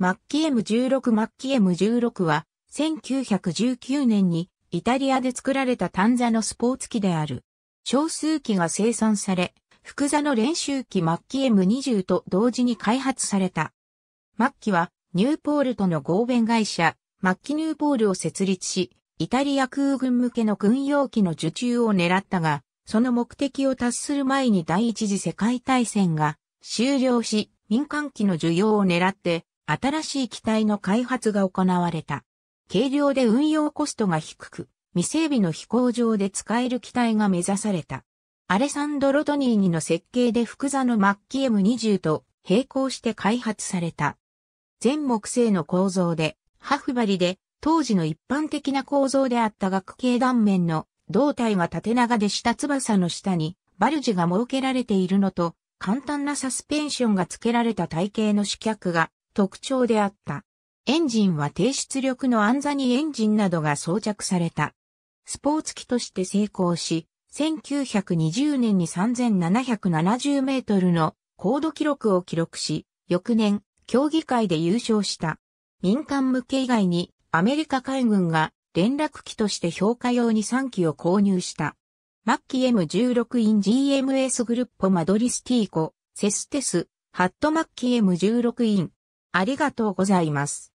マッキ M16 マッキ M16 は1919年にイタリアで作られた単座のスポーツ機である。少数機が生産され、複座の練習機マッキ M20 と同時に開発された。マッキはニューポールとの合弁会社、マッキニューポールを設立し、イタリア空軍向けの軍用機の受注を狙ったが、その目的を達する前に第一次世界大戦が終了し、民間機の需要を狙って新しい機体の開発が行われた。軽量で運用コストが低く、未整備の飛行場で使える機体が目指された。アレサンドロ・トニーニの設計で複座の末期 M20 と並行して開発された。全木製の構造で、ハフバリで、当時の一般的な構造であった学系断面の胴体が縦長で下翼の下にバルジが設けられているのと、簡単なサスペンションが付けられた体型の四脚が特徴であった。エンジンは低出力のアンザニエンジンなどが装着された。スポーツ機として成功し、1920年に3770メートルの高度記録を記録し、翌年、競技会で優勝した。民間向け以外に、アメリカ海軍が連絡機として評価用に3機を購入した。マッキ M16 イン GMS グルッポマドリスティーコ、セステス、ハットマッキー M16 イン、ありがとうございます。